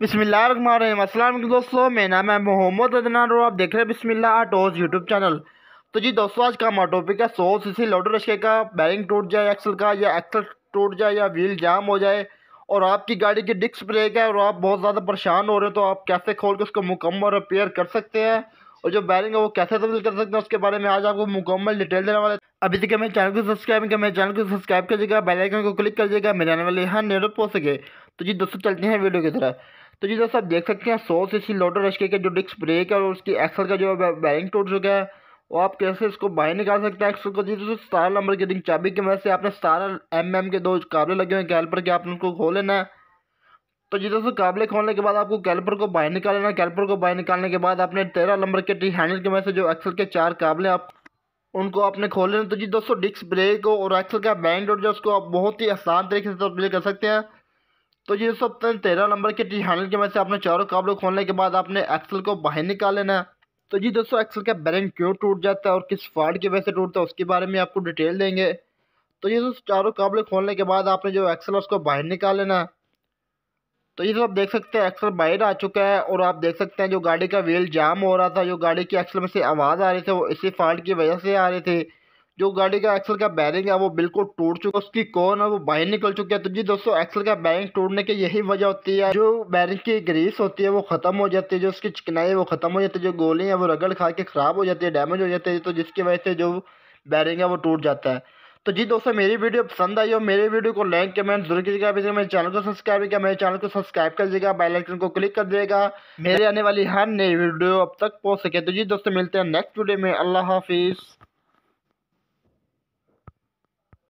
बिसमिल्लाम दोस्तों मेरा नाम है मोहम्मद अदनान और आप देख रहे हैं बिसमिल्ला ऑटोज यूट्यूब चैनल तो जी दोस्तों आज का हमारा टॉपिक है सौ सी सी लोडर रश्के का बैरिंग टूट जाए एक्सल का या एक्सल टूट जाए या व्हील जाम हो जाए और आपकी गाड़ी की डिस्क ब्रेक है और आप बहुत ज़्यादा परेशान हो रहे हो तो आप कैसे खोल के उसको मुकम्मल रिपेयर कर सकते हैं और जो बैरिंग है वो कैसे तब्दील कर सकते हैं उसके बारे में आज आपको मुकम्मल डिटेल देने वाले अभी तक मेरे चैनल को सब्सक्राइब नहीं मेरे चैनल को सब्सक्राइब कीजिएगा बेल आइकन को क्लिक कीजिएगा मेरे आने वाले यहाँ नेटवर्क पहुँच सके तो जी दोस्तों चलते हैं वीडियो की तरह तो जी दोस्तों आप देख सकते हैं सौ सी सी लोटो रश्के का जो डिस्क ब्रेक है और उसकी एक्सल का जो बैरिंग टूट चुका है और आप कैसे इसको बाहर निकाल सकते हैं एक्सल को जी दोस्तों सतारह नंबर की रिंग चाबी की मदद से आपने सतारह एम एम के दो काबले लगे हुए हैं कैलपर के आपने उसको खो लेना है तो जी दोस्तों काबले खोलने के बाद आपको कैलपर को बाहर निकाल लेना है कैलपर को बाहर निकालने के बाद आपने तेरह नंबर के टी हैंडल की मदद से जो एक्सल के चार काबले आप उनको आपने खोल लेना तो जी दोस्तों डिस्क ब्रेक और एक्सल का बैंड और जो उसको आप बहुत ही आसान तरीके से तब्दील कर सकते हैं तो जी दोस्तों तेरह नंबर के टी हैंडल की मदद से आपने चारों काबले खोलने के बाद आपने एक्सल को बाहर निकाल लेना है तो जी दोस्तों एक्सल का बैलेंस क्यों टूट जाता है और किस फॉल्ट की वजह से टूटता है उसके बारे में आपको डिटेल देंगे तो ये दोस्तों चारों काबले खोलने के बाद आपने जो एक्सल है उसको बाहर निकाल लेना तो ये सब आप देख सकते हैं एक्सल बाहर आ चुका है और आप देख सकते हैं जो गाड़ी का व्हील जाम हो रहा था जो गाड़ी की एक्सल में से आवाज़ आ रही थी वो इसी फॉल्ट की वजह से आ रही थी जो गाड़ी का एक्सल का बैरिंग है वो बिल्कुल टूट चुका उसकी कौन है वो बाहर निकल चुकी है तो जी दोस्तों एक्सल का बैरिंग टूटने की यही वजह होती है जो बैरिंग की ग्रीस होती है वो खत्म हो जाती है जो उसकी चिकनाई है वो खत्म हो जाती है जो गोली है वो रगड़ खा के खराब हो जाती है डैमेज हो जाती है तो जिसकी वजह से जो बैरिंग है वो टूट जाता है तो जी दोस्तों मेरी वीडियो पसंद आई हो मेरी वीडियो को लाइक कमेंट जरूर कीजिएगा अभी मेरे चैनल को सब्सक्राइब किया मेरे चैनल को सब्सक्राइब कर दीजिएगा बेल आइकन को क्लिक कर दिएगा मेरे आने वाली हर नई वीडियो अब तक पहुंच सके तो जी दोस्तों मिलते हैं नेक्स्ट वीडियो में अल्लाह हाफिज़